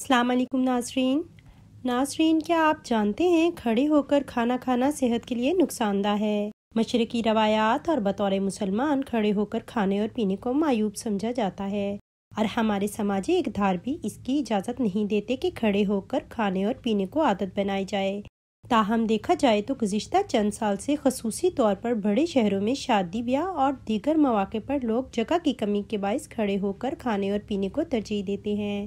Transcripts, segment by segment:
अल्लाम नाजरीन नाजरीन क्या आप जानते हैं खड़े होकर खाना खाना सेहत के लिए नुकसानदा है मशरकी रवायात और बतौर मुसलमान खड़े होकर खाने और पीने को मायूब समझा जाता है और हमारे समाजी इकदार भी इसकी इजाज़त नहीं देते कि खड़े होकर खाने और पीने को आदत बनाई जाए ताहम देखा जाए तो गुज्त चंद साल से खसूसी तौर पर बड़े शहरों में शादी ब्याह और दीगर मौाक़े पर लोग जगह की कमी के बायस खड़े होकर खाने और पीने को तरजीह देते हैं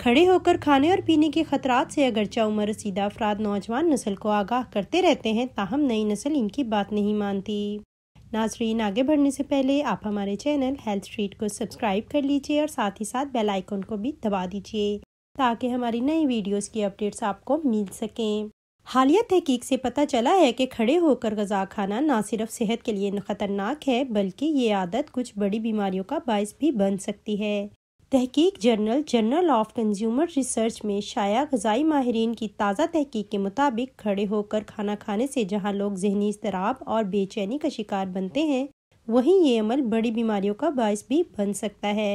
खड़े होकर खाने और पीने के खतरात से अगरचा उम्र सीधा अफराद नौजवान नस्ल को आगाह करते रहते हैं ताहम नई नस्ल इनकी बात नहीं मानती नाजरीन आगे बढ़ने से पहले आप हमारे चैनल हेल्थ स्ट्रीट को सब्सक्राइब कर लीजिए और साथ ही साथ बेल आइकन को भी दबा दीजिए ताकि हमारी नई वीडियोस की अपडेट्स आपको मिल सकें हालिया तहकीक से पता चला है कि खड़े होकर गजा खाना ना सिर्फ सेहत के लिए खतरनाक है बल्कि ये आदत कुछ बड़ी बीमारियों का बायस भी बन सकती है तहकीक journal journal of consumer research में शाया गजाई माहरीन की ताज़ा तहकीक के मुताबिक खड़े होकर खाना खाने से जहां लोग जहनी इसतराब और बेचैनी का शिकार बनते हैं वहीं ये अमल बड़ी बीमारियों का बायस भी बन सकता है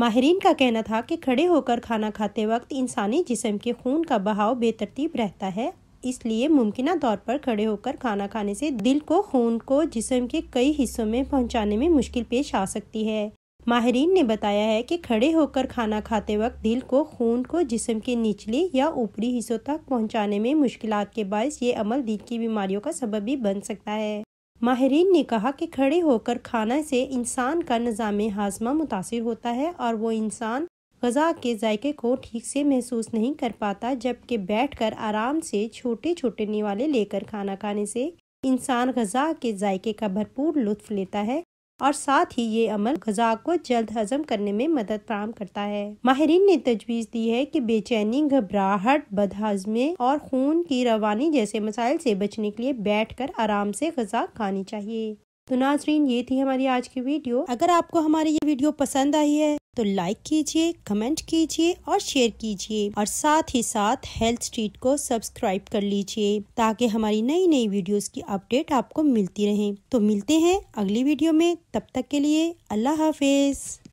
माहरीन का कहना था कि खड़े होकर खाना खाते वक्त इंसानी जिसम के खून का बहाव बेतरतीब रहता है इसलिए मुमकिन तौर पर खड़े होकर खाना खाने से दिल को खून को जिसम के कई हिस्सों में पहुंचाने में मुश्किल पेश आ सकती है माहरीन ने बताया है कि खड़े होकर खाना खाते वक्त दिल को खून को जिसम के निचले या ऊपरी हिस्सों तक पहुंचाने में मुश्किल के बायस ये अमल दिल की बीमारियों का सबब भी बन सकता है माहरीन ने कहा कि खड़े होकर खाना से इंसान का निज़ाम हाजमा मुतासर होता है और वो इंसान गज़ा के जायके को ठीक से महसूस नहीं कर पाता जबकि बैठकर आराम से छोटे छोटे निवाले लेकर खाना खाने से इंसान गज़ा के जायके का भरपूर लुत्फ लेता है और साथ ही ये अमल गजा को जल्द हजम करने में मदद फ्राहम करता है माहरीन ने तजवीज़ दी है की बेचैनी घबराहट बदहजमे और खून की रवानी जैसे मसाइल से बचने के लिए बैठ कर आराम से गजा खानी चाहिए तो नाजरीन ये थी हमारी आज की वीडियो अगर आपको हमारी ये वीडियो पसंद आई है तो लाइक कीजिए कमेंट कीजिए और शेयर कीजिए और साथ ही साथ हेल्थ स्ट्रीट को सब्सक्राइब कर लीजिए ताकि हमारी नई नई वीडियोस की अपडेट आपको मिलती रहे तो मिलते हैं अगली वीडियो में तब तक के लिए अल्लाह हाफिज